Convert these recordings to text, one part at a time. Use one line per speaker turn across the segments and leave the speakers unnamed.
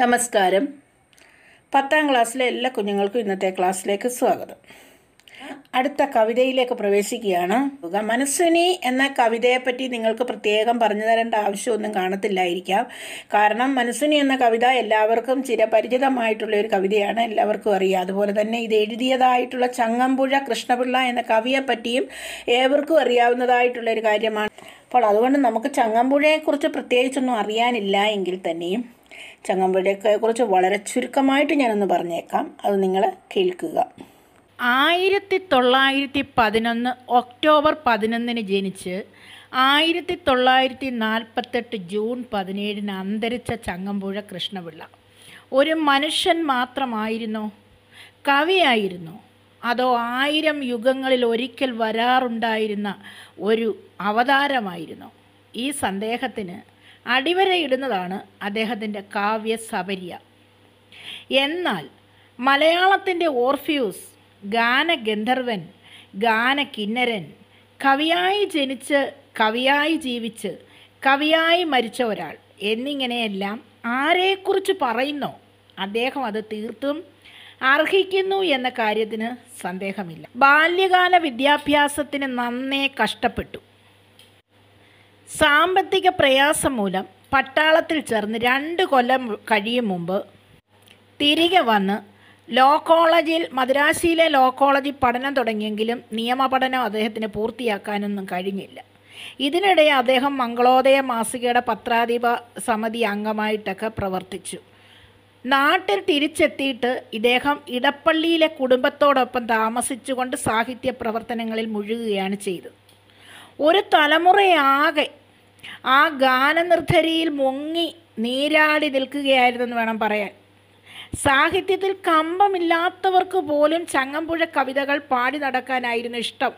നമസ്കാരം പത്താം ക്ലാസ്സിലെ എല്ലാ കുഞ്ഞുങ്ങൾക്കും ഇന്നത്തെ ക്ലാസ്സിലേക്ക് സ്വാഗതം അടുത്ത കവിതയിലേക്ക് പ്രവേശിക്കുകയാണ് മനസ്സിനി എന്ന കവിതയെപ്പറ്റി നിങ്ങൾക്ക് പ്രത്യേകം പറഞ്ഞു തരേണ്ട ആവശ്യമൊന്നും കാണത്തില്ലായിരിക്കാം കാരണം മനസ്സിനി എന്ന കവിത എല്ലാവർക്കും ചിരപരിചിതമായിട്ടുള്ള ഒരു കവിതയാണ് എല്ലാവർക്കും അറിയാം അതുപോലെ തന്നെ ഇത് എഴുതിയതായിട്ടുള്ള ചങ്ങമ്പുഴ കൃഷ്ണപിള്ള എന്ന കവിയെപ്പറ്റിയും ഏവർക്കും അറിയാവുന്നതായിട്ടുള്ള ഒരു കാര്യമാണ് അപ്പോൾ അതുകൊണ്ട് നമുക്ക് ചങ്ങമ്പുഴയെക്കുറിച്ച് പ്രത്യേകിച്ചൊന്നും അറിയാനില്ല എങ്കിൽ തന്നെയും ചങ്ങമ്പുഴയെക്കുറിച്ച് കുറിച്ച് വളരെ ചുരുക്കമായിട്ട് ഞാനൊന്ന് പറഞ്ഞേക്കാം അത് നിങ്ങൾ കേൾക്കുക ആയിരത്തി തൊള്ളായിരത്തി പതിനൊന്ന് ഒക്ടോബർ പതിനൊന്നിന് ജനിച്ച് ആയിരത്തി തൊള്ളായിരത്തി നാൽപ്പത്തെട്ട് ജൂൺ പതിനേഴിന് അന്തരിച്ച ചങ്ങമ്പുഴ കൃഷ്ണപിള്ള ഒരു മനുഷ്യൻ മാത്രമായിരുന്നോ കവിയായിരുന്നു അതോ ആയിരം യുഗങ്ങളിൽ ഒരിക്കൽ വരാറുണ്ടായിരുന്ന ഒരു അവതാരമായിരുന്നോ ഈ സന്ദേഹത്തിന് അടിവരയിടുന്നതാണ് അദ്ദേഹത്തിൻ്റെ കാവ്യ സബരിയ എന്നാൽ മലയാളത്തിൻ്റെ ഓർഫ്യൂസ് ഗാനഗന്ധർവൻ ഗാനകിന്നരൻ കവിയായി ജനിച്ച് കവിയായി ജീവിച്ച് കവിയായി മരിച്ച ഒരാൾ എന്നിങ്ങനെയെല്ലാം ആരെക്കുറിച്ച് പറയുന്നോ അദ്ദേഹം അത് തീർത്തും അർഹിക്കുന്നു എന്ന കാര്യത്തിന് സന്ദേഹമില്ല ബാല്യകാല വിദ്യാഭ്യാസത്തിന് നന്നേ കഷ്ടപ്പെട്ടു സാമ്പത്തിക പ്രയാസം മൂലം പട്ടാളത്തിൽ ചേർന്ന് രണ്ട് കൊല്ലം കഴിയും മുമ്പ് തിരികെ വന്ന് ലോ കോളേജിൽ മദ്രാസിയിലെ ലോ കോളേജിൽ പഠനം തുടങ്ങിയെങ്കിലും നിയമപഠനം അദ്ദേഹത്തിന് പൂർത്തിയാക്കാനൊന്നും കഴിഞ്ഞില്ല ഇതിനിടെ അദ്ദേഹം മംഗളോദയ മാസികയുടെ പത്രാധിപ സമിതി അംഗമായിട്ടൊക്കെ പ്രവർത്തിച്ചു നാട്ടിൽ തിരിച്ചെത്തിയിട്ട് ഇദ്ദേഹം ഇടപ്പള്ളിയിലെ കുടുംബത്തോടൊപ്പം താമസിച്ചുകൊണ്ട് സാഹിത്യ പ്രവർത്തനങ്ങളിൽ മുഴുകുകയാണ് ചെയ്തത് ഒരു തലമുറയാകെ ആ ഗാനനിർദ്ധരിയിൽ മുങ്ങി നീരാടി നിൽക്കുകയായിരുന്നെന്ന് വേണം പറയാൻ സാഹിത്യത്തിൽ കമ്പമില്ലാത്തവർക്ക് പോലും ചങ്ങമ്പുഴ കവിതകൾ പാടി നടക്കാനായിരുന്നു ഇഷ്ടം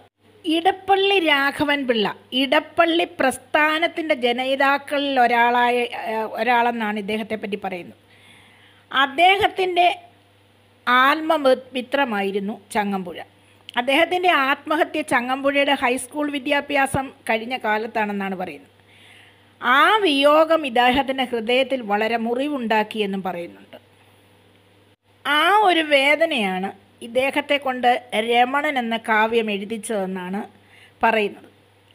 ഇടപ്പള്ളി രാഘവൻ പിള്ള ഇടപ്പള്ളി പ്രസ്ഥാനത്തിൻ്റെ ജനയിതാക്കളിൽ ഒരാളായ ഒരാളെന്നാണ് ഇദ്ദേഹത്തെ പറ്റി പറയുന്നത് അദ്ദേഹത്തിൻ്റെ ആത്മമിത്രമായിരുന്നു ചങ്ങമ്പുഴ അദ്ദേഹത്തിൻ്റെ ആത്മഹത്യ ചങ്ങമ്പുഴയുടെ ഹൈസ്കൂൾ വിദ്യാഭ്യാസം കഴിഞ്ഞ കാലത്താണെന്നാണ് പറയുന്നത് ആ വിയോഗം ഇദ്ദേഹത്തിൻ്റെ ഹൃദയത്തിൽ വളരെ മുറിവുണ്ടാക്കിയെന്നും പറയുന്നുണ്ട് ആ ഒരു വേദനയാണ് ഇദ്ദേഹത്തെ കൊണ്ട് രമണൻ എന്ന കാവ്യം എഴുതിച്ചതെന്നാണ് പറയുന്നത്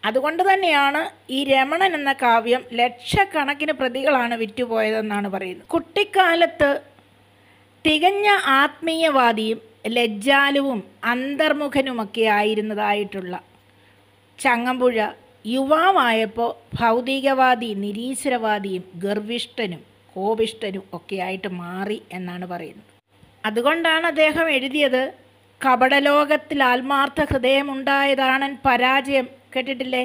അതുകൊണ്ട് തന്നെയാണ് ഈ രമണൻ എന്ന കാവ്യം ലക്ഷക്കണക്കിന് പ്രതികളാണ് വിറ്റുപോയതെന്നാണ് പറയുന്നത് കുട്ടിക്കാലത്ത് തികഞ്ഞ ആത്മീയവാദിയും ലജ്ജാലുവും അന്തർമുഖനുമൊക്കെ ആയിരുന്നതായിട്ടുള്ള ചങ്ങമ്പുഴ യുവാവായപ്പോൾ ഭൗതികവാദി നിരീശ്വരവാദിയും ഗർവിഷ്ഠനും കോപിഷ്ഠനും ഒക്കെയായിട്ട് മാറി എന്നാണ് പറയുന്നത് അതുകൊണ്ടാണ് അദ്ദേഹം എഴുതിയത് കപടലോകത്തിൽ ആത്മാർത്ഥ ഹൃദയമുണ്ടായതാണൻ പരാജയം കേട്ടിട്ടില്ലേ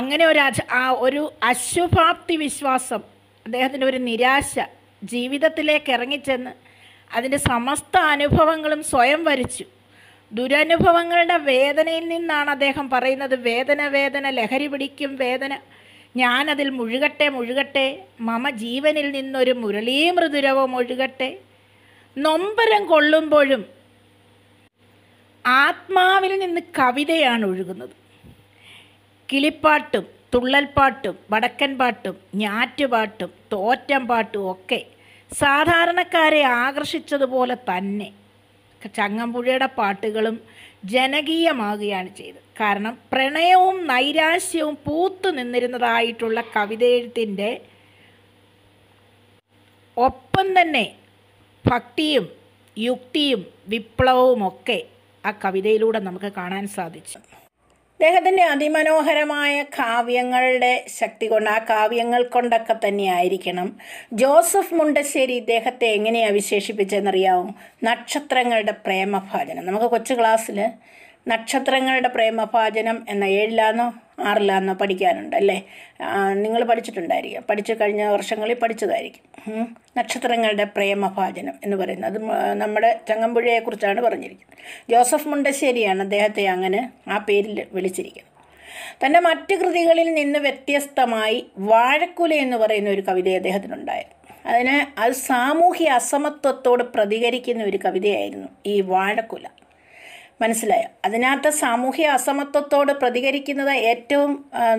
അങ്ങനെ ഒരു ആ ഒരു അശുഭാപ്തി വിശ്വാസം അദ്ദേഹത്തിൻ്റെ ഒരു നിരാശ ജീവിതത്തിലേക്ക് ഇറങ്ങിച്ചെന്ന് അതിൻ്റെ സമസ്ത അനുഭവങ്ങളും സ്വയം വരിച്ചു ദുരനുഭവങ്ങളുടെ വേദനയിൽ നിന്നാണ് അദ്ദേഹം പറയുന്നത് വേദന വേദന ലഹരി പിടിക്കും വേദന ഞാനതിൽ മുഴുകട്ടെ മുഴുകട്ടെ മമ ജീവനിൽ നിന്നൊരു മുരളീ മൃദുരവം ഒഴുകട്ടെ നൊമ്പരം കൊള്ളുമ്പോഴും ആത്മാവിൽ നിന്ന് കവിതയാണ് ഒഴുകുന്നത് കിളിപ്പാട്ടും തുള്ളൽപ്പാട്ടും വടക്കൻ പാട്ടും ഞാറ്റുപാട്ടും തോറ്റം പാട്ടും ഒക്കെ സാധാരണക്കാരെ ആകർഷിച്ചതുപോലെ തന്നെ ചങ്ങമ്പുഴയുടെ പാട്ടുകളും ജനകീയമാകുകയാണ് ചെയ്തത് കാരണം പ്രണയവും നൈരാശ്യവും പൂത്തു നിന്നിരുന്നതായിട്ടുള്ള കവിതയെഴുത്തിൻ്റെ ഒപ്പം തന്നെ ഭക്തിയും യുക്തിയും വിപ്ലവവുമൊക്കെ ആ കവിതയിലൂടെ നമുക്ക് കാണാൻ സാധിച്ചു അദ്ദേഹത്തിൻ്റെ അതിമനോഹരമായ കാവ്യങ്ങളുടെ ശക്തി കൊണ്ട് ആ കാവ്യങ്ങൾ കൊണ്ടൊക്കെ തന്നെയായിരിക്കണം ജോസഫ് മുണ്ടശ്ശേരി ഇദ്ദേഹത്തെ എങ്ങനെയാണ് വിശേഷിപ്പിച്ചതെന്നറിയാമോ നക്ഷത്രങ്ങളുടെ പ്രേമഭാചനം നമുക്ക് കൊച്ചു ക്ലാസ്സിൽ നക്ഷത്രങ്ങളുടെ പ്രേമഭാജനം എന്ന ഏഴിലാന്നോ ആറിലാന്നോ പഠിക്കാനുണ്ട് അല്ലേ നിങ്ങൾ പഠിച്ചിട്ടുണ്ടായിരിക്കും പഠിച്ചു കഴിഞ്ഞ വർഷങ്ങളിൽ പഠിച്ചതായിരിക്കും നക്ഷത്രങ്ങളുടെ പ്രേമഭാജനം എന്ന് പറയുന്നത് നമ്മുടെ ചങ്ങമ്പുഴയെക്കുറിച്ചാണ് പറഞ്ഞിരിക്കുന്നത് ജോസഫ് മുണ്ടശ്ശേരിയാണ് അദ്ദേഹത്തെ അങ്ങനെ ആ പേരിൽ വിളിച്ചിരിക്കുന്നത് തൻ്റെ മറ്റ് കൃതികളിൽ നിന്ന് വ്യത്യസ്തമായി വാഴക്കുല എന്ന് പറയുന്ന ഒരു കവിത അദ്ദേഹത്തിനുണ്ടായിരുന്നു അതിന് അത് സാമൂഹ്യ അസമത്വത്തോട് പ്രതികരിക്കുന്ന ഒരു കവിതയായിരുന്നു ഈ വാഴക്കുല മനസ്സിലായോ അതിനകത്ത് സാമൂഹ്യ അസമത്വത്തോട് പ്രതികരിക്കുന്നത് ഏറ്റവും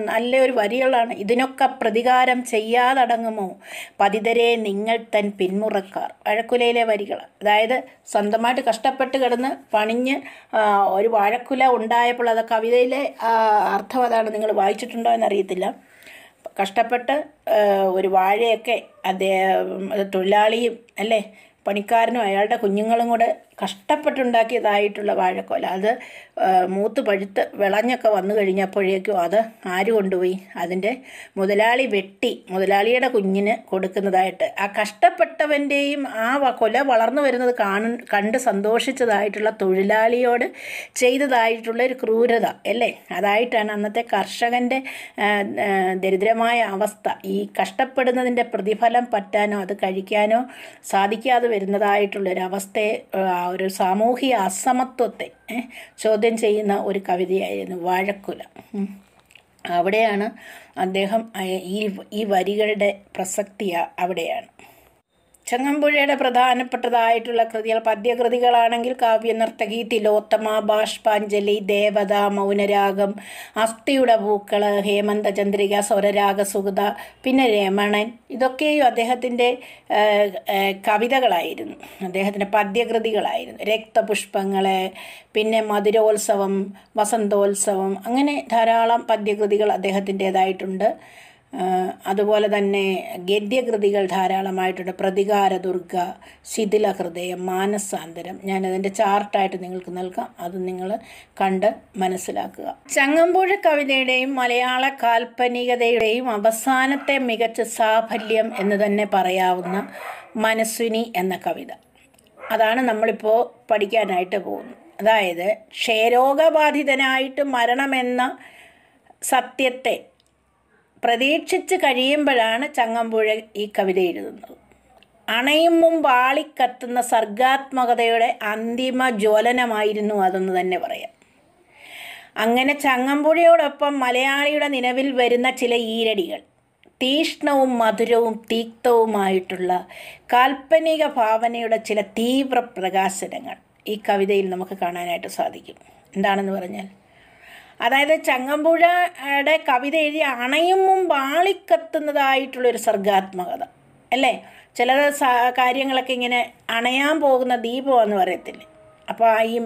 നല്ലൊരു വരികളാണ് ഇതിനൊക്കെ പ്രതികാരം ചെയ്യാതടങ്ങുമോ പതിതരെ നിങ്ങൾ തൻ പിന്മുറക്കാർ വഴക്കുലയിലെ വരികൾ അതായത് സ്വന്തമായിട്ട് കഷ്ടപ്പെട്ട് കിടന്ന് പണിഞ്ഞ് ഒരു വാഴക്കുല ഉണ്ടായപ്പോൾ അത് കവിതയിലെ അർത്ഥം അതാണ് നിങ്ങൾ വായിച്ചിട്ടുണ്ടോ എന്നറിയത്തില്ല കഷ്ടപ്പെട്ട് ഒരു വാഴയൊക്കെ അതേ തൊഴിലാളിയും അല്ലേ പണിക്കാരനും അയാളുടെ കുഞ്ഞുങ്ങളും കൂടെ കഷ്ടപ്പെട്ടുണ്ടാക്കിയതായിട്ടുള്ള വാഴക്കോല അത് മൂത്ത് പഴുത്ത് വിളഞ്ഞൊക്കെ വന്നു കഴിഞ്ഞപ്പോഴേക്കും അത് ആര് കൊണ്ടുപോയി അതിൻ്റെ മുതലാളി വെട്ടി മുതലാളിയുടെ കുഞ്ഞിന് കൊടുക്കുന്നതായിട്ട് ആ കഷ്ടപ്പെട്ടവൻ്റെയും ആ കൊല വളർന്നു വരുന്നത് കാണു കണ്ട് സന്തോഷിച്ചതായിട്ടുള്ള തൊഴിലാളിയോട് ചെയ്തതായിട്ടുള്ള ഒരു ക്രൂരത അല്ലേ അതായിട്ടാണ് അന്നത്തെ കർഷകൻ്റെ ദരിദ്രമായ അവസ്ഥ ഈ കഷ്ടപ്പെടുന്നതിൻ്റെ പ്രതിഫലം പറ്റാനോ അത് കഴിക്കാനോ സാധിക്കാതെ വരുന്നതായിട്ടുള്ളൊരവസ്ഥയെ ഒരു സാമൂഹിക അസമത്വത്തെ ചോദ്യം ചെയ്യുന്ന ഒരു കവിതയായിരുന്നു വാഴക്കുല അവിടെയാണ് അദ്ദേഹം ഈ ഈ വരികളുടെ പ്രസക്തിയ അവിടെയാണ് ചങ്ങമ്പുഴയുടെ പ്രധാനപ്പെട്ടതായിട്ടുള്ള കൃതികൾ പദ്യകൃതികളാണെങ്കിൽ കാവ്യനർത്തകി തിലോത്തമ ബാഷ്പാഞ്ജലി ദേവത മൗനരാഗം അസ്ഥിയുടെ പൂക്കൾ ഹേമന്ത ചന്ദ്രിക സുഗത പിന്നെ രമണൻ ഇതൊക്കെയും അദ്ദേഹത്തിൻ്റെ കവിതകളായിരുന്നു അദ്ദേഹത്തിൻ്റെ പദ്യകൃതികളായിരുന്നു രക്തപുഷ്പങ്ങൾ പിന്നെ മധുരോത്സവം വസന്തോത്സവം അങ്ങനെ ധാരാളം പദ്യകൃതികൾ അദ്ദേഹത്തിൻ്റേതായിട്ടുണ്ട് അതുപോലെ തന്നെ ഗദ്യകൃതികൾ ധാരാളമായിട്ടുണ്ട് പ്രതികാരദുർഗ ശിഥില ഹൃദയം മാനസാന്തരം അതിൻ്റെ ചാർട്ടായിട്ട് നിങ്ങൾക്ക് നൽകാം അത് നിങ്ങൾ കണ്ട് മനസ്സിലാക്കുക ചങ്ങമ്പുഴ കവിതയുടെയും മലയാള കാൽപ്പനികതയുടെയും അവസാനത്തെ മികച്ച സാഫല്യം എന്ന് തന്നെ പറയാവുന്ന മനസ്വിനി എന്ന കവിത അതാണ് നമ്മളിപ്പോൾ പഠിക്കാനായിട്ട് പോകുന്നത് അതായത് ക്ഷയരോഗബാധിതനായിട്ട് മരണമെന്ന സത്യത്തെ പ്രതീക്ഷിച്ച് കഴിയുമ്പോഴാണ് ചങ്ങമ്പുഴ ഈ കവിത എഴുതുന്നത് അണയും മുമ്പ് ആളിക്കത്തുന്ന സർഗാത്മകതയുടെ അന്തിമ ജ്വലനമായിരുന്നു അതെന്ന് തന്നെ പറയാം അങ്ങനെ ചങ്ങമ്പുഴയോടൊപ്പം മലയാളിയുടെ നിലവിൽ വരുന്ന ചില ഈരടികൾ തീഷ്ണവും മധുരവും തീക്തവുമായിട്ടുള്ള കാൽപ്പനിക ഭാവനയുടെ ചില തീവ്ര പ്രകാശനങ്ങൾ ഈ കവിതയിൽ നമുക്ക് കാണാനായിട്ട് സാധിക്കും എന്താണെന്ന് പറഞ്ഞാൽ അതായത് ചങ്ങമ്പുഴയുടെ കവിത എഴുതി അണയും മുമ്പ് ആളിക്കത്തുന്നതായിട്ടുള്ളൊരു സർഗാത്മകത അല്ലേ ചില കാര്യങ്ങളൊക്കെ ഇങ്ങനെ അണയാൻ പോകുന്ന എന്ന് പറയത്തില്ലേ അപ്പോൾ ഈ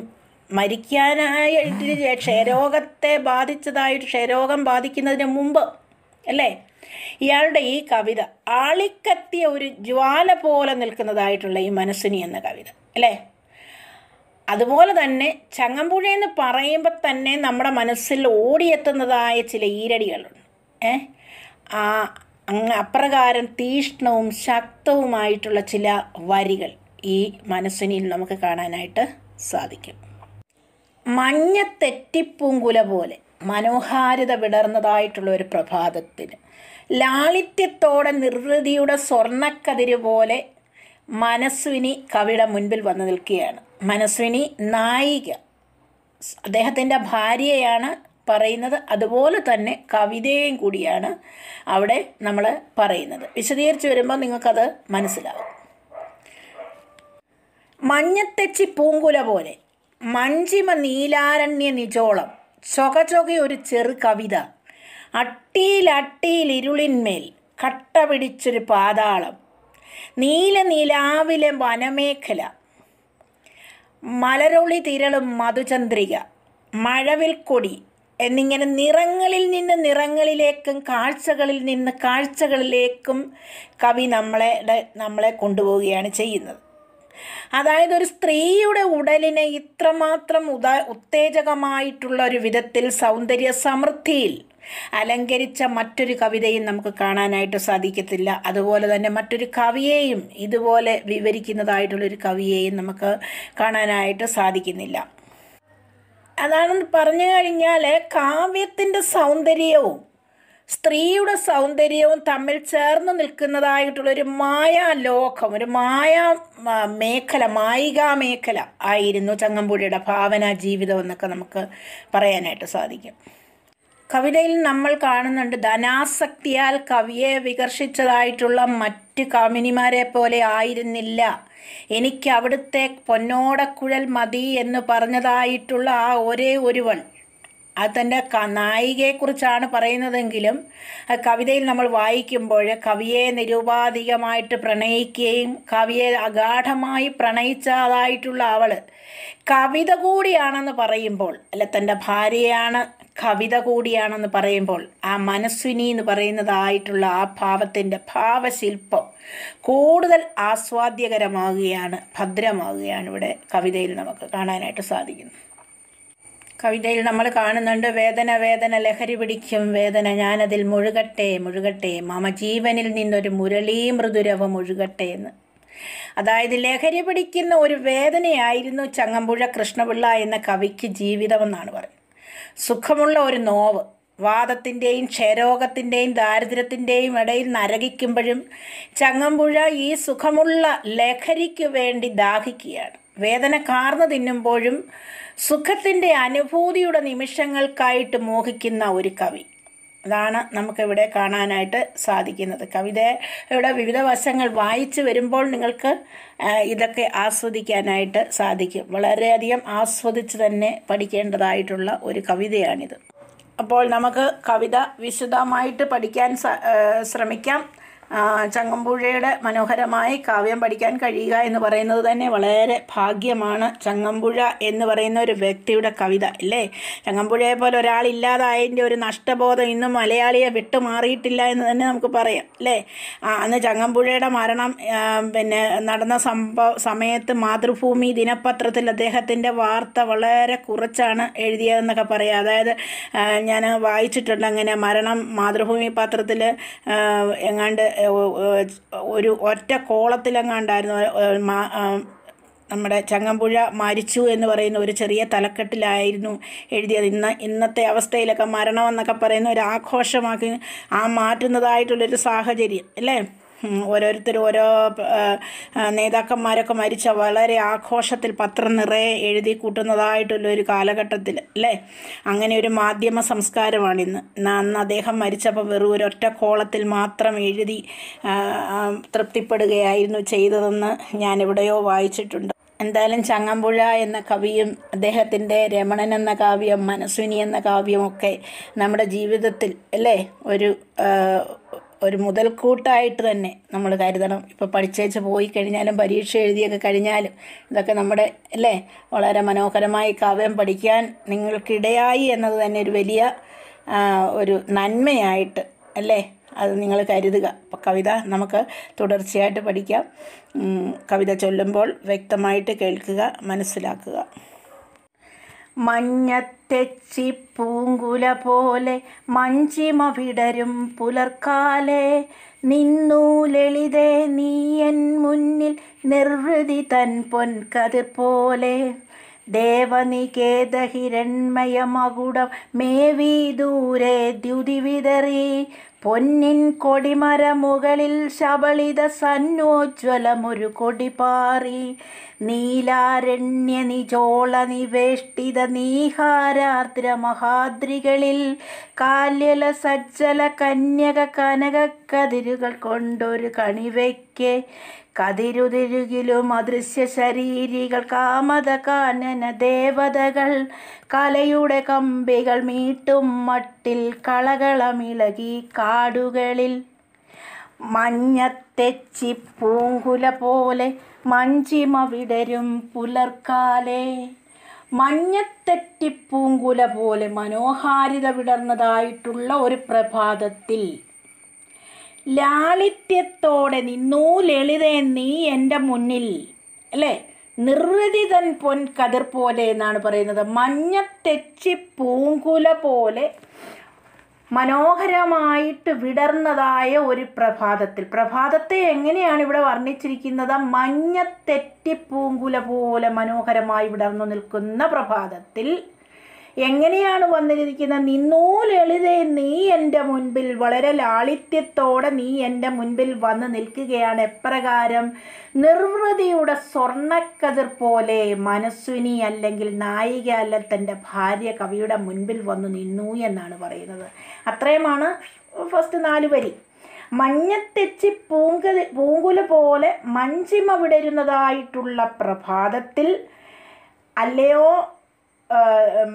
മരിക്കാനായിട്ട് ക്ഷയരോഗത്തെ ബാധിച്ചതായിട്ട് ക്ഷയരോഗം ബാധിക്കുന്നതിന് മുമ്പ് അല്ലേ ഇയാളുടെ ഈ കവിത ആളിക്കത്തിയ ഒരു ജ്വാല പോലെ നിൽക്കുന്നതായിട്ടുള്ള ഈ മനസ്സിനി എന്ന കവിത അല്ലേ അതുപോലെ തന്നെ ചങ്ങമ്പുഴ എന്ന് പറയുമ്പോൾ തന്നെ നമ്മുടെ മനസ്സിൽ ഓടിയെത്തുന്നതായ ചില ഈരടികളുണ്ട് ഏ ആ അപ്രകാരം തീഷ്ണവും ശക്തവുമായിട്ടുള്ള ചില വരികൾ ഈ മനസ്സിനിൽ നമുക്ക് കാണാനായിട്ട് സാധിക്കും മഞ്ഞ തെറ്റിപ്പൂങ്കുല പോലെ മനോഹാരിത വിടർന്നതായിട്ടുള്ള ഒരു പ്രഭാതത്തിന് ലാളിത്യത്തോടെ നിർവൃതിയുടെ സ്വർണ്ണക്കതിര് പോലെ മനസ്വിനി കവിയുടെ മുൻപിൽ വന്നു നിൽക്കുകയാണ് മനസ്വിനി നായിക അദ്ദേഹത്തിൻ്റെ ഭാര്യയാണ് പറയുന്നത് അതുപോലെ തന്നെ കവിതയും കൂടിയാണ് അവിടെ നമ്മൾ പറയുന്നത് വിശദീകരിച്ച് വരുമ്പോൾ നിങ്ങൾക്കത് മനസ്സിലാവും മഞ്ഞത്തെച്ചി പൂങ്കുല പോലെ മഞ്ചിമ നീലാരണ്യ നിജോളം ചൊകചൊക ഒരു ചെറു കവിത അട്ടിയിലട്ടിയിലിരുളിന്മേൽ കട്ട പിടിച്ചൊരു പാതാളം നീല നീലാവിലെ വനമേഖല മലരൊളി തിരളും മധുചന്ദ്രിക മഴവിൽ കൊടി എന്നിങ്ങനെ നിറങ്ങളിൽ നിന്ന് നിറങ്ങളിലേക്കും കാഴ്ചകളിൽ നിന്ന് കാഴ്ചകളിലേക്കും കവി നമ്മളെ നമ്മളെ കൊണ്ടുപോവുകയാണ് ചെയ്യുന്നത് അതായത് ഒരു സ്ത്രീയുടെ ഉടലിനെ ഇത്രമാത്രം ഉദാ ഉത്തേജകമായിട്ടുള്ള ഒരു വിധത്തിൽ സൗന്ദര്യ സമൃദ്ധിയിൽ അലങ്കരിച്ച മറ്റൊരു കവിതയും നമുക്ക് കാണാനായിട്ട് സാധിക്കത്തില്ല അതുപോലെ തന്നെ മറ്റൊരു കവിയെയും ഇതുപോലെ വിവരിക്കുന്നതായിട്ടുള്ളൊരു കവിയെയും നമുക്ക് കാണാനായിട്ട് സാധിക്കുന്നില്ല അതാണെന്ന് പറഞ്ഞു കഴിഞ്ഞാൽ കാവ്യത്തിൻ്റെ സൗന്ദര്യവും സ്ത്രീയുടെ സൗന്ദര്യവും തമ്മിൽ ചേർന്ന് നിൽക്കുന്നതായിട്ടുള്ള ഒരു മായാ ലോകം ഒരു മായാ മേഖല മായികാ മേഖല ആയിരുന്നു ചങ്ങമ്പുഴിയുടെ ഭാവന ജീവിതം എന്നൊക്കെ നമുക്ക് പറയാനായിട്ട് സാധിക്കും കവിതയിൽ നമ്മൾ കാണുന്നുണ്ട് ധനാസക്തിയാൽ കവിയെ വികർഷിച്ചതായിട്ടുള്ള മറ്റ് കാമിനിമാരെ പോലെ ആയിരുന്നില്ല എനിക്ക് അവിടുത്തെ പൊന്നോടക്കുഴൽ മതി എന്ന് പറഞ്ഞതായിട്ടുള്ള ആ ഒരേ ഒരുവൾ അത് തൻ്റെ നായികയെക്കുറിച്ചാണ് പറയുന്നതെങ്കിലും കവിതയിൽ നമ്മൾ വായിക്കുമ്പോൾ കവിയെ നിരൂപാധികമായിട്ട് പ്രണയിക്കുകയും കവിയെ അഗാഠമായി പ്രണയിച്ചതായിട്ടുള്ള അവൾ കവിത കൂടിയാണെന്ന് പറയുമ്പോൾ അല്ല തൻ്റെ ഭാര്യയാണ് കവിത കൂടിയാണെന്ന് പറയുമ്പോൾ ആ മനസ്വിനി എന്ന് പറയുന്നതായിട്ടുള്ള ആ ഭാവത്തിൻ്റെ ഭാവശില്പം കൂടുതൽ ആസ്വാദ്യകരമാകുകയാണ് ഭദ്രമാകുകയാണ് ഇവിടെ കവിതയിൽ നമുക്ക് കാണാനായിട്ട് സാധിക്കുന്നത് കവിതയിൽ നമ്മൾ കാണുന്നുണ്ട് വേദന വേദന ലഹരി പിടിക്കും വേദന ഞാനതിൽ മുഴുകട്ടെ മുഴുകട്ടെ മമ ജീവനിൽ നിന്നൊരു മുരളീ മൃദുരവം ഒഴുകട്ടെ എന്ന് അതായത് ലഹരി പിടിക്കുന്ന ഒരു വേദനയായിരുന്നു ചങ്ങമ്പുഴ കൃഷ്ണപിള്ള എന്ന കവിക്ക് ജീവിതമെന്നാണ് പറയുന്നത് സുഖമുള്ള ഒരു നോവ് വാദത്തിൻ്റെയും ക്ഷയരോഗത്തിൻ്റെയും ദാരിദ്ര്യത്തിൻ്റെയും ഇടയിൽ നരകിക്കുമ്പോഴും ചങ്ങമ്പുഴ ഈ സുഖമുള്ള ലഹരിക്ക് വേണ്ടി ദാഹിക്കുകയാണ് വേദന കാർന്നു തിന്നുമ്പോഴും സുഖത്തിൻ്റെ അനുഭൂതിയുടെ നിമിഷങ്ങൾക്കായിട്ട് മോഹിക്കുന്ന ഒരു കവി അതാണ് നമുക്കിവിടെ കാണാനായിട്ട് സാധിക്കുന്നത് കവിതയുടെ വിവിധ വശങ്ങൾ വായിച്ചു വരുമ്പോൾ നിങ്ങൾക്ക് ഇതൊക്കെ ആസ്വദിക്കാനായിട്ട് സാധിക്കും വളരെയധികം ആസ്വദിച്ച് തന്നെ പഠിക്കേണ്ടതായിട്ടുള്ള ഒരു കവിതയാണിത് അപ്പോൾ നമുക്ക് കവിത വിശദമായിട്ട് പഠിക്കാൻ ശ്രമിക്കാം ചങ്ങമ്പുഴയുടെ മനോഹരമായി കാവ്യം പഠിക്കാൻ കഴിയുക എന്ന് പറയുന്നത് തന്നെ വളരെ ഭാഗ്യമാണ് ചങ്ങമ്പുഴ എന്ന് പറയുന്ന ഒരു വ്യക്തിയുടെ കവിത അല്ലേ ചങ്ങമ്പുഴയെ പോലെ ഒരാളില്ലാതായതിൻ്റെ ഒരു നഷ്ടബോധം ഇന്നും മലയാളിയെ വിട്ടുമാറിയിട്ടില്ല എന്ന് തന്നെ നമുക്ക് പറയാം അല്ലേ അന്ന് ചങ്ങമ്പുഴയുടെ മരണം പിന്നെ നടന്ന സംഭവ സമയത്ത് മാതൃഭൂമി ദിനപത്രത്തിൽ അദ്ദേഹത്തിൻ്റെ വാർത്ത വളരെ കുറച്ചാണ് എഴുതിയതെന്നൊക്കെ പറയാം അതായത് ഞാൻ വായിച്ചിട്ടുണ്ട് അങ്ങനെ മരണം മാതൃഭൂമി പത്രത്തിൽ എങ്ങാണ്ട് ഒരു ഒറ്റ കോളത്തിലെങ്ങാണ്ടായിരുന്നു നമ്മുടെ ചങ്ങമ്പുഴ മരിച്ചു എന്ന് പറയുന്ന ഒരു ചെറിയ തലക്കെട്ടിലായിരുന്നു എഴുതിയത് ഇന്ന് ഇന്നത്തെ അവസ്ഥയിലൊക്കെ മരണമെന്നൊക്കെ പറയുന്ന ഒരു ആഘോഷമാക്കി ആ മാറ്റുന്നതായിട്ടുള്ളൊരു സാഹചര്യം അല്ലേ ഓരോരുത്തർ ഓരോ നേതാക്കന്മാരൊക്കെ മരിച്ച വളരെ ആഘോഷത്തിൽ പത്രം നിറയെ എഴുതി കൂട്ടുന്നതായിട്ടുള്ള ഒരു കാലഘട്ടത്തിൽ അല്ലേ അങ്ങനെ ഒരു മാധ്യമ സംസ്കാരമാണ് ഇന്ന് അന്ന് അദ്ദേഹം മരിച്ചപ്പോൾ വെറും ഒരു ഒറ്റ കോളത്തിൽ മാത്രം എഴുതി തൃപ്തിപ്പെടുകയായിരുന്നു ചെയ്തതെന്ന് ഞാൻ എവിടെയോ വായിച്ചിട്ടുണ്ട് എന്തായാലും ചങ്ങമ്പുഴ എന്ന കവിയും അദ്ദേഹത്തിൻ്റെ രമണൻ എന്ന കാവ്യം മനസ്വിനി എന്ന കാവ്യമൊക്കെ നമ്മുടെ ജീവിതത്തിൽ അല്ലേ ഒരു ഒരു മുതൽക്കൂട്ടായിട്ട് തന്നെ നമ്മൾ കരുതണം ഇപ്പോൾ പഠിച്ചേച്ച് പോയി കഴിഞ്ഞാലും പരീക്ഷ എഴുതിയൊക്കെ കഴിഞ്ഞാലും ഇതൊക്കെ നമ്മുടെ അല്ലേ വളരെ മനോഹരമായി കാവ്യം പഠിക്കാൻ നിങ്ങൾക്കിടയായി എന്നത് തന്നെ ഒരു വലിയ ഒരു നന്മയായിട്ട് അല്ലേ അത് നിങ്ങൾ കരുതുക അപ്പോൾ കവിത നമുക്ക് തുടർച്ചയായിട്ട് പഠിക്കാം കവിത ചൊല്ലുമ്പോൾ വ്യക്തമായിട്ട് കേൾക്കുക മനസ്സിലാക്കുക മഞ്ഞത്തെച്ചി പൂങ്കുല പോലെ മഞ്ചിമ വിടരും പുലർക്കാലെ നിന്നു ലളിതേ നീ എൻ മുന്നിൽ നിർവൃതി തൻ പൊൻകതിർ പോലെ ദേവനികേതഹിരൺമയമകുടം മേവി ദൂരെ ദ്യുതി വിതറി പൊന്നിൻ കൊടിമരമുകളിൽ ശബളിത സന്നോജ്വലമൊരു കൊടിപാറി നീലാരണ്യ നിജോള നിവേഷ്ടിത നീഹാരാദ്ര മഹാദ്രികളിൽ കാല്യല സജ്ജല കന്യക കനകക്കതിരുകൾ കൊണ്ടൊരു കണിവയ്ക്ക് കതിരുതിരുകിലും അദൃശ്യ ശരീരികൾ കാമത കാനന ദേവതകൾ കലയുടെ കമ്പികൾ മീട്ടും മട്ടിൽ കളകളമിളകി കാടുകളിൽ മഞ്ഞത്തെച്ചി പൂങ്കുല പോലെ മഞ്ചിമ വിടരും പുലർക്കാലേ മഞ്ഞത്തെറ്റിപ്പൂങ്കുല പോലെ മനോഹാരിത വിടർന്നതായിട്ടുള്ള ഒരു പ്രഭാതത്തിൽ ലാളിത്യത്തോടെ നിന്നു ലളിതേ നീ എൻ്റെ മുന്നിൽ അല്ലേ നിർവ്യതിതൻ പൊൻ കതിർ പോലെ എന്നാണ് പറയുന്നത് മഞ്ഞ തെച്ചി പൂങ്കുല പോലെ മനോഹരമായിട്ട് വിടർന്നതായ ഒരു പ്രഭാതത്തിൽ പ്രഭാതത്തെ എങ്ങനെയാണ് ഇവിടെ വർണ്ണിച്ചിരിക്കുന്നത് മഞ്ഞത്തെറ്റിപ്പൂങ്കുല പൂങ്കുല പോലെ മനോഹരമായി വിടർന്നു നിൽക്കുന്ന പ്രഭാതത്തിൽ എങ്ങനെയാണ് വന്നിരിക്കുന്നത് നിന്നോ ലളിതേ നീ എൻ്റെ മുൻപിൽ വളരെ ലാളിത്യത്തോടെ നീ എൻ്റെ മുൻപിൽ വന്ന് നിൽക്കുകയാണ് എപ്രകാരം നിർവൃതിയുടെ സ്വർണ്ണക്കതിർ പോലെ മനസ്വിനി അല്ലെങ്കിൽ നായിക അല്ല തൻ്റെ ഭാര്യ കവിയുടെ മുൻപിൽ വന്ന് നിന്നു എന്നാണ് പറയുന്നത് അത്രയുമാണ് ഫസ്റ്റ് നാല് വരി മഞ്ഞത്തെച്ചി പൂങ്ക പൂങ്കുല പോലെ മഞ്ചിമ വിടരുന്നതായിട്ടുള്ള പ്രഭാതത്തിൽ അല്ലയോ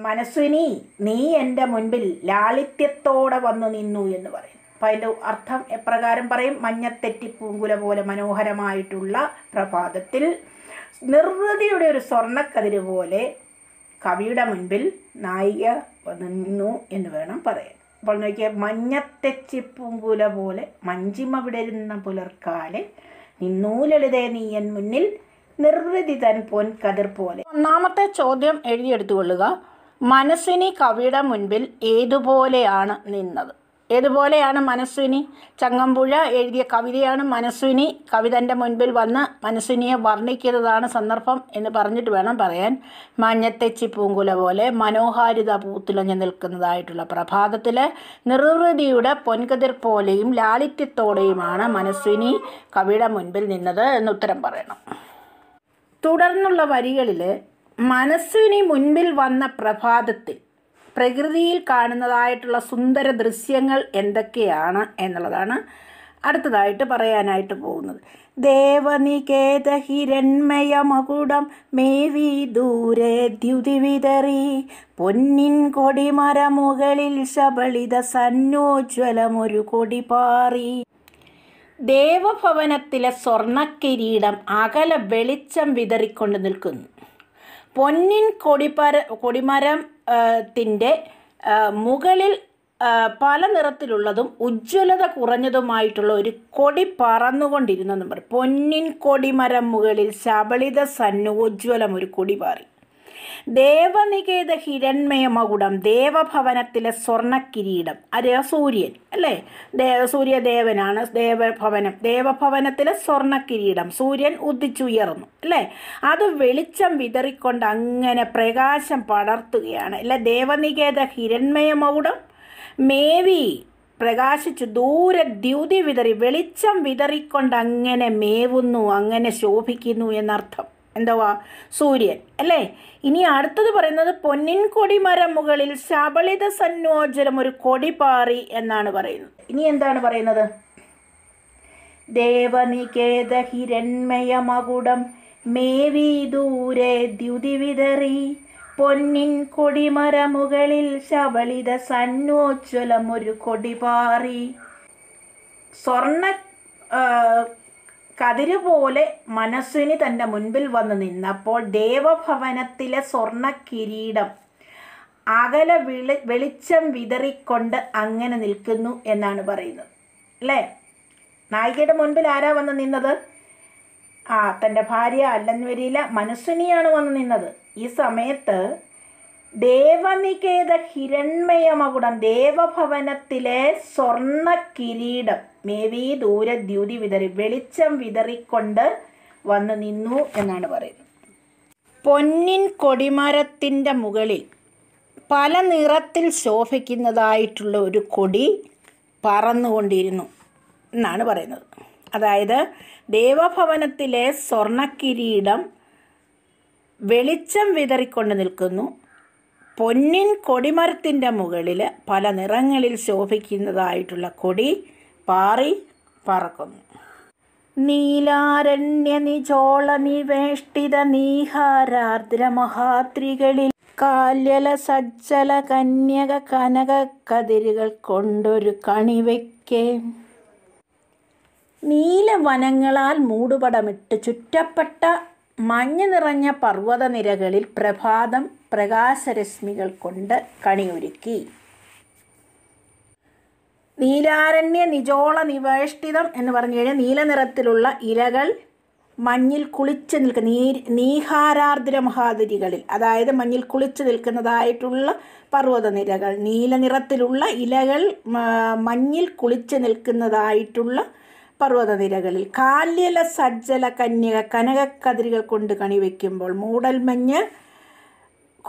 മനസ്സിനി നീ എൻ്റെ മുൻപിൽ ലാളിത്യത്തോടെ വന്നു നിന്നു എന്ന് പറയും അപ്പം അതിൻ്റെ അർത്ഥം എപ്രകാരം പറയും മഞ്ഞത്തെറ്റിപ്പൂങ്കുല പോലെ മനോഹരമായിട്ടുള്ള പ്രഭാതത്തിൽ നിർവൃതിയുടെ ഒരു സ്വർണ്ണക്കതിര് പോലെ കവിയുടെ മുൻപിൽ നായിക നിന്നു എന്ന് വേണം പറയാൻ അപ്പോൾ നോക്കിയാൽ മഞ്ഞത്തെച്ചിപ്പൂങ്കുല പോലെ മഞ്ചിമ വിടരുന്ന പുലർക്കാലെ നിന്നൂ ലളിതേ നീയൻ മുന്നിൽ നിർവൃതിതൻ പൊൻ കതിർ പോലെ ഒന്നാമത്തെ ചോദ്യം എഴുതിയെടുത്തുകൊള്ളുക മനസ്സിനി കവിയുടെ മുൻപിൽ ഏതുപോലെയാണ് നിന്നത് ഏതുപോലെയാണ് മനസ്വിനി ചങ്ങമ്പുഴ എഴുതിയ കവിതയാണ് മനസ്വിനി കവിതൻ്റെ മുൻപിൽ വന്ന് മനസ്വിനിയെ വർണ്ണിക്കുന്നതാണ് സന്ദർഭം എന്ന് പറഞ്ഞിട്ട് വേണം പറയാൻ മഞ്ഞത്തെച്ചി പൂങ്കുല പോലെ മനോഹാരിത പൂത്തിലഞ്ഞു നിൽക്കുന്നതായിട്ടുള്ള പ്രഭാതത്തിൽ നിർവൃതിയുടെ പൊൻകതിർ പോലെയും ലാളിത്യത്തോടെയുമാണ് മനസ്വിനി കവിയുടെ മുൻപിൽ നിന്നത് എന്ന് ഉത്തരം പറയണം തുടർന്നുള്ള വരികളിൽ മനസ്സിന് മുൻപിൽ വന്ന പ്രഭാതത്തിൽ പ്രകൃതിയിൽ കാണുന്നതായിട്ടുള്ള സുന്ദര ദൃശ്യങ്ങൾ എന്തൊക്കെയാണ് എന്നുള്ളതാണ് അടുത്തതായിട്ട് പറയാനായിട്ട് പോകുന്നത് ദേവനികേത ഹിരൺമയമകുടം മേവി ദൂരെ ദ്യുതി വിതറി പൊന്നിൻ കൊടിമരമുകളിൽ ശബളിത സന്നോജ്വലമൊരു കൊടി പാറി ദേവഭവനത്തിലെ സ്വർണക്കിരീടം അകല വെളിച്ചം വിതറിക്കൊണ്ട് നിൽക്കുന്നു പൊന്നിൻ കൊടിപര കൊടിമരത്തിൻ്റെ മുകളിൽ പല നിറത്തിലുള്ളതും ഉജ്ജ്വലത കുറഞ്ഞതുമായിട്ടുള്ള ഒരു കൊടി പറന്നുകൊണ്ടിരുന്നെന്നും പറയും പൊന്നിൻ കൊടിമരം മുകളിൽ ശബളിത സന്നോജ്വലം ഒരു കൊടി പാറി ദേവനികേത മകുടം ദേവഭവനത്തിലെ സ്വർണ്ണക്കിരീടം അത് സൂര്യൻ അല്ലേ ദേവ സൂര്യദേവനാണ് ദേവഭവനം ദേവഭവനത്തിലെ സ്വർണ്ണക്കിരീടം സൂര്യൻ ഉദിച്ചുയർന്നു അല്ലേ അത് വെളിച്ചം വിതറിക്കൊണ്ട് അങ്ങനെ പ്രകാശം പടർത്തുകയാണ് അല്ലെ ദേവനികേത മകുടം മേവി പ്രകാശിച്ചു ദൂരെ ദ്യുതി വിതറി വെളിച്ചം വിതറിക്കൊണ്ട് അങ്ങനെ മേവുന്നു അങ്ങനെ ശോഭിക്കുന്നു എന്നർത്ഥം എന്തുവാ സൂര്യൻ അല്ലേ ഇനി അടുത്തത് പറയുന്നത് പൊന്നിൻ കൊടിമരം മുകളിൽ ശബളിത സന്യോജനം ഒരു കൊടി പാറി എന്നാണ് പറയുന്നത് ഇനി എന്താണ് പറയുന്നത് ദേവനികേത ഹിരൺമയ മകുടം മേവി ദൂരെ ദ്യുതി വിതറി പൊന്നിൻ കൊടിമര മുകളിൽ ശബളിത സന്നോജ്വലം ഒരു കൊടി പാറി പോലെ മനസ്സിന് തൻ്റെ മുൻപിൽ വന്ന് നിന്നപ്പോൾ ദേവഭവനത്തിലെ സ്വർണ്ണ കിരീടം അകല വിളി വെളിച്ചം വിതറിക്കൊണ്ട് അങ്ങനെ നിൽക്കുന്നു എന്നാണ് പറയുന്നത് അല്ലേ നായികയുടെ മുൻപിൽ ആരാ വന്ന് നിന്നത് ആ തൻ്റെ ഭാര്യ വരിയില്ല മനസ്സിനിയാണ് വന്ന് നിന്നത് ഈ സമയത്ത് ദേവനികേത ഹിരൺമയമകുടം ദേവഭവനത്തിലെ സ്വർണ്ണ കിരീടം മേവീ ദ്യുതി വിതറി വെളിച്ചം വിതറിക്കൊണ്ട് വന്നു നിന്നു എന്നാണ് പറയുന്നത് പൊന്നിൻ കൊടിമരത്തിൻ്റെ മുകളിൽ പല നിറത്തിൽ ശോഭിക്കുന്നതായിട്ടുള്ള ഒരു കൊടി പറന്നുകൊണ്ടിരുന്നു എന്നാണ് പറയുന്നത് അതായത് ദേവഭവനത്തിലെ സ്വർണക്കിരീടം വെളിച്ചം വിതറിക്കൊണ്ട് നിൽക്കുന്നു പൊന്നിൻ കൊടിമരത്തിൻ്റെ മുകളിൽ പല നിറങ്ങളിൽ ശോഭിക്കുന്നതായിട്ടുള്ള കൊടി പാറി പറക്കുന്നു നീലാരണ്യ നിചോള നിവേഷ്ടിത മഹാത്രികളിൽ കാല്യല സജ്ജല കന്യക കനക കതിരുകൾ കൊണ്ടൊരു കണിവയ്ക്കേ നീലവനങ്ങളാൽ മൂടുപടമിട്ട് ചുറ്റപ്പെട്ട മഞ്ഞ് നിറഞ്ഞ നിരകളിൽ പ്രഭാതം പ്രകാശരശ്മികൾ കൊണ്ട് കണിയൊരുക്കി നീലാരണ്യ നിജോള നിവേഷ്ടിതം എന്ന് പറഞ്ഞു കഴിഞ്ഞാൽ നീലനിറത്തിലുള്ള ഇലകൾ മഞ്ഞിൽ കുളിച്ച് നിൽക്കുന്ന നീ നീഹാരാർദ്ര മഹാദരികളിൽ അതായത് മഞ്ഞിൽ കുളിച്ച് നിൽക്കുന്നതായിട്ടുള്ള നീല നീലനിറത്തിലുള്ള ഇലകൾ മഞ്ഞിൽ കുളിച്ച് നിൽക്കുന്നതായിട്ടുള്ള നിരകളിൽ കാല്യല സജ്ജല കന്യക കനകക്കതിരുകൾ കൊണ്ട് കണിവെക്കുമ്പോൾ മൂടൽമഞ്ഞ്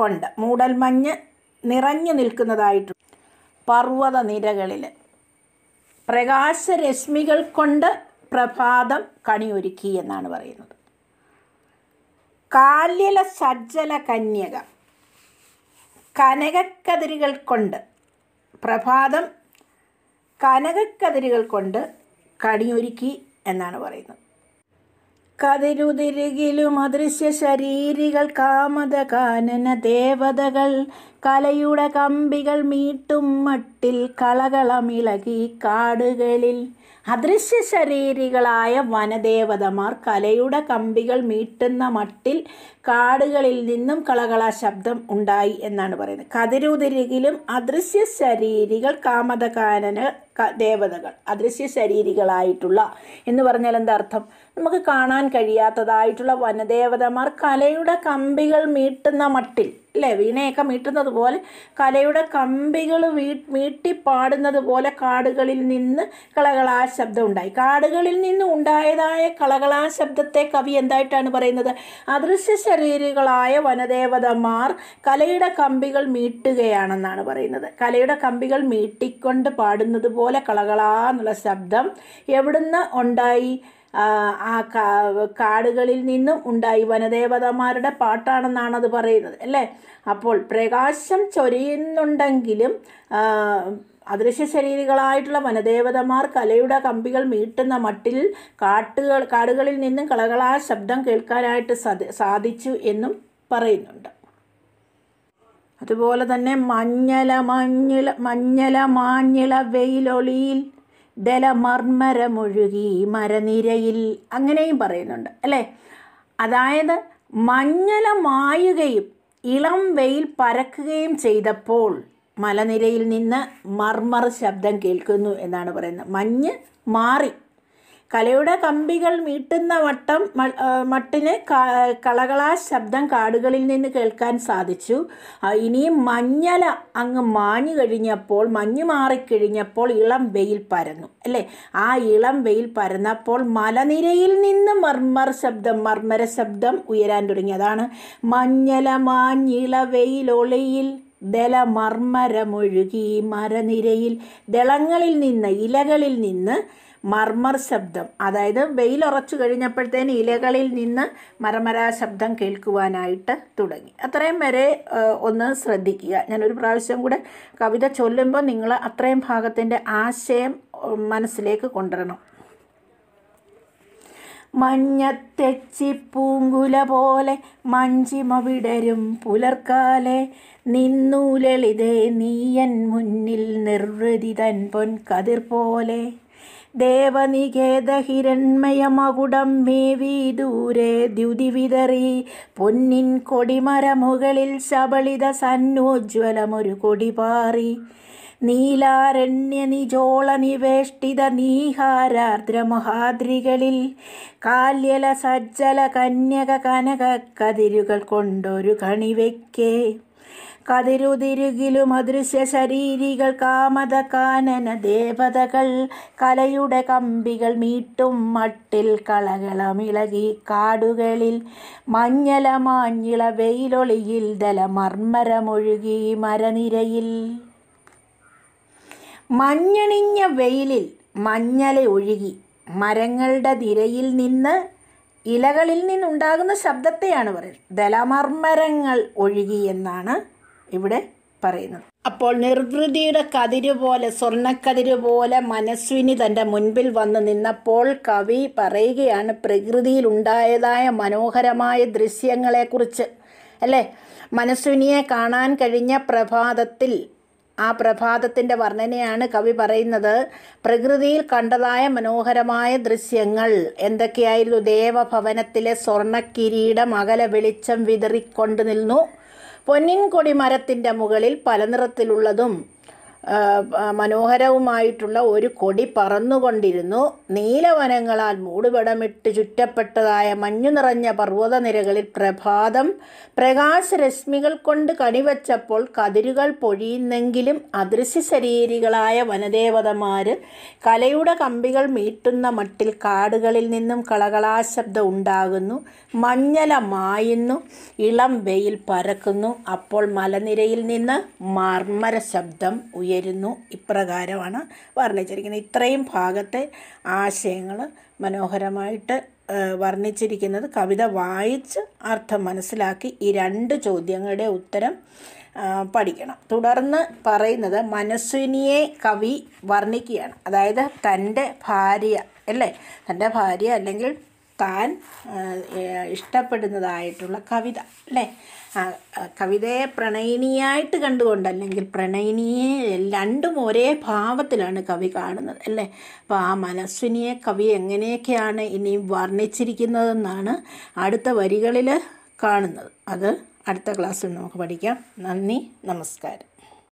കൊണ്ട് മൂടൽമഞ്ഞ് നിറഞ്ഞു നിൽക്കുന്നതായിട്ടുള്ള നിരകളിൽ പ്രകാശരശ്മികൾ കൊണ്ട് പ്രഭാതം കണിയൊരുക്കി എന്നാണ് പറയുന്നത് കാല്യല സജ്ജല കന്യക കനകക്കതിരുകൾ കൊണ്ട് പ്രഭാതം കനകക്കതിരുകൾ കൊണ്ട് കണിയൊരുക്കി എന്നാണ് പറയുന്നത് കതിരുതിരുകിലും അദൃശ്യ ശരീരികൾ കാമത കാനന ദേവതകൾ കലയുടെ കമ്പികൾ മീട്ടും മട്ടിൽ കളകളമിളകി കാടുകളിൽ അദൃശ്യ ശരീരികളായ വനദേവതമാർ കലയുടെ കമ്പികൾ മീട്ടുന്ന മട്ടിൽ കാടുകളിൽ നിന്നും കളകള ശബ്ദം ഉണ്ടായി എന്നാണ് പറയുന്നത് കതിരുതിരുകിലും അദൃശ്യ ശരീരികൾ കാമതകാനന ദേവതകൾ അദൃശ്യ ശരീരികളായിട്ടുള്ള എന്ന് പറഞ്ഞാൽ എന്താ അർത്ഥം നമുക്ക് കാണാൻ കഴിയാത്തതായിട്ടുള്ള വനദേവതമാർ കലയുടെ കമ്പികൾ മീട്ടുന്ന മട്ടിൽ അല്ലേ വീണയൊക്കെ മീട്ടുന്നത് പോലെ കലയുടെ കമ്പികൾ വീ മീട്ടി പാടുന്നത് പോലെ കാടുകളിൽ നിന്ന് കളകളാ ശബ്ദം ഉണ്ടായി കാടുകളിൽ നിന്ന് ഉണ്ടായതായ കളകളാ ശബ്ദത്തെ കവി എന്തായിട്ടാണ് പറയുന്നത് അദൃശ്യ ശരീരികളായ വനദേവതമാർ കലയുടെ കമ്പികൾ മീട്ടുകയാണെന്നാണ് പറയുന്നത് കലയുടെ കമ്പികൾ മീട്ടിക്കൊണ്ട് പാടുന്നത് പോലെ പോലെ കളകളാന്നുള്ള ശബ്ദം എവിടുന്ന് ഉണ്ടായി ആ കാടുകളിൽ നിന്നും ഉണ്ടായി വനദേവതമാരുടെ പാട്ടാണെന്നാണ് അത് പറയുന്നത് അല്ലേ അപ്പോൾ പ്രകാശം ചൊരിയുന്നുണ്ടെങ്കിലും അദൃശ്യ ശരീരികളായിട്ടുള്ള വനദേവതമാർ കലയുടെ കമ്പികൾ മീട്ടുന്ന മട്ടിൽ കാട്ടുകൾ കാടുകളിൽ നിന്നും കളകളാ ശബ്ദം കേൾക്കാനായിട്ട് സാധിച്ചു എന്നും പറയുന്നുണ്ട് അതുപോലെ തന്നെ മഞ്ഞല മഞ്ഞില മഞ്ഞല മാഞ്ഞിള വെയിലൊളിയിൽ ദലമർമ്മരമൊഴുകി മരനിരയിൽ അങ്ങനെയും പറയുന്നുണ്ട് അല്ലേ അതായത് മഞ്ഞല മായുകയും ഇളം വെയിൽ പരക്കുകയും ചെയ്തപ്പോൾ മലനിരയിൽ നിന്ന് മർമർ ശബ്ദം കേൾക്കുന്നു എന്നാണ് പറയുന്നത് മഞ്ഞ് മാറി കലയുടെ കമ്പികൾ മീട്ടുന്ന വട്ടം മട്ടിന് കളകളാ ശബ്ദം കാടുകളിൽ നിന്ന് കേൾക്കാൻ സാധിച്ചു ഇനിയും മഞ്ഞല അങ്ങ് മാഞ്ഞു കഴിഞ്ഞപ്പോൾ മഞ്ഞു മാറിക്കഴിഞ്ഞപ്പോൾ ഇളം വെയിൽ പരന്നു അല്ലേ ആ ഇളം വെയിൽ പരന്നപ്പോൾ മലനിരയിൽ നിന്ന് മർമർ ശബ്ദം മർമര ശബ്ദം ഉയരാൻ തുടങ്ങി അതാണ് മഞ്ഞല മാഞ്ഞിള വെയിലൊളിയിൽ ദല മർമരമൊഴുകി മരനിരയിൽ ദളങ്ങളിൽ നിന്ന് ഇലകളിൽ നിന്ന് മർമർ ശബ്ദം അതായത് വെയിലുറച്ചു കഴിഞ്ഞപ്പോഴത്തേന് ഇലകളിൽ നിന്ന് മരമരാ ശബ്ദം കേൾക്കുവാനായിട്ട് തുടങ്ങി അത്രയും വരെ ഒന്ന് ശ്രദ്ധിക്കുക ഞാനൊരു പ്രാവശ്യം കൂടെ കവിത ചൊല്ലുമ്പോൾ നിങ്ങൾ അത്രയും ഭാഗത്തിൻ്റെ ആശയം മനസ്സിലേക്ക് കൊണ്ടുവരണം മഞ്ഞത്തെച്ചി പൂങ്കുല പോലെ മഞ്ചിമ വിടരും പുലർക്കാലെ നിന്നു നീയൻ മുന്നിൽ നിർവൃതി തൻ പൊൻ കതിർ പോലെ ദേവനികേത ഹിരൺമയമകുടം മേവി ദൂരെ ദ്യുതിവിതറി പൊന്നിൻ കൊടിമരമുകളിൽ ശബളിത സന്നോജ്വലമൊരു കൊടി പാറി നീലാരണ്യനിജോള നിവേഷ്ടിത നീഹാരാർദ്രമഹാദ്രികളിൽ കാല്യല സജ്ജല കന്യക കനക കതിരുകൾ കൊണ്ടൊരു കണിവെക്കേ കതിരുതിരുകിലും അദൃശ്യ ശരീരികൾ കാമത കാനന ദേവതകൾ കലയുടെ കമ്പികൾ മീട്ടും മട്ടിൽ കളകളമിളകി കാടുകളിൽ മഞ്ഞല മാഞ്ഞിള വെയിലൊളിയിൽ ദലമർമ്മരമൊഴുകി മരനിരയിൽ മഞ്ഞണിഞ്ഞ വെയിലിൽ മഞ്ഞല ഒഴുകി മരങ്ങളുടെ നിരയിൽ നിന്ന് ഇലകളിൽ നിന്നുണ്ടാകുന്ന ശബ്ദത്തെയാണ് പറയുന്നത് ദലമർമരങ്ങൾ ഒഴുകി എന്നാണ് ഇവിടെ പറയുന്നത് അപ്പോൾ നിർവൃതിയുടെ കതിര് പോലെ സ്വർണ്ണക്കതിര് പോലെ മനസ്വിനി തൻ്റെ മുൻപിൽ വന്ന് നിന്നപ്പോൾ കവി പറയുകയാണ് പ്രകൃതിയിൽ ഉണ്ടായതായ മനോഹരമായ ദൃശ്യങ്ങളെക്കുറിച്ച് അല്ലേ മനസ്വിനിയെ കാണാൻ കഴിഞ്ഞ പ്രഭാതത്തിൽ ആ പ്രഭാതത്തിൻ്റെ വർണ്ണനയാണ് കവി പറയുന്നത് പ്രകൃതിയിൽ കണ്ടതായ മനോഹരമായ ദൃശ്യങ്ങൾ എന്തൊക്കെയായിരുന്നു ദേവഭവനത്തിലെ സ്വർണക്കിരീടം അകല വെളിച്ചം വിതറിക്കൊണ്ട് നിന്നു പൊന്നിൻകൊടി മരത്തിൻ്റെ മുകളിൽ പല നിറത്തിലുള്ളതും മനോഹരവുമായിട്ടുള്ള ഒരു കൊടി പറന്നുകൊണ്ടിരുന്നു നീലവനങ്ങളാൽ മൂടുപടമിട്ട് ചുറ്റപ്പെട്ടതായ മഞ്ഞു നിറഞ്ഞ നിരകളിൽ പ്രഭാതം പ്രകാശരശ്മികൾ കൊണ്ട് കണിവച്ചപ്പോൾ കതിരുകൾ പൊഴിയുന്നെങ്കിലും അദൃശ്യ ശരീരികളായ വനദേവതമാർ കലയുടെ കമ്പികൾ മീട്ടുന്ന മട്ടിൽ കാടുകളിൽ നിന്നും കളകളാശബ്ദം ഉണ്ടാകുന്നു മഞ്ഞല മായുന്നു ഇളം വെയിൽ പരക്കുന്നു അപ്പോൾ മലനിരയിൽ നിന്ന് മർമ്മര ശബ്ദം ഉയർന്നു ഉയരുന്നു ഇപ്രകാരമാണ് വർണ്ണിച്ചിരിക്കുന്നത് ഇത്രയും ഭാഗത്തെ ആശയങ്ങൾ മനോഹരമായിട്ട് വർണ്ണിച്ചിരിക്കുന്നത് കവിത വായിച്ച് അർത്ഥം മനസ്സിലാക്കി ഈ രണ്ട് ചോദ്യങ്ങളുടെ ഉത്തരം പഠിക്കണം തുടർന്ന് പറയുന്നത് മനസ്വിനിയെ കവി വർണ്ണിക്കുകയാണ് അതായത് തൻ്റെ ഭാര്യ അല്ലേ തൻ്റെ ഭാര്യ അല്ലെങ്കിൽ താൻ ഇഷ്ടപ്പെടുന്നതായിട്ടുള്ള കവിത അല്ലേ കവിതയെ പ്രണയിനിയായിട്ട് കണ്ടുകൊണ്ട് അല്ലെങ്കിൽ പ്രണയിനിയെ രണ്ടും ഒരേ ഭാവത്തിലാണ് കവി കാണുന്നത് അല്ലേ അപ്പോൾ ആ മനസ്വിനിയെ കവി എങ്ങനെയൊക്കെയാണ് ഇനി വർണ്ണിച്ചിരിക്കുന്നതെന്നാണ് അടുത്ത വരികളിൽ കാണുന്നത് അത് അടുത്ത ക്ലാസ്സിൽ നമുക്ക് പഠിക്കാം നന്ദി നമസ്കാരം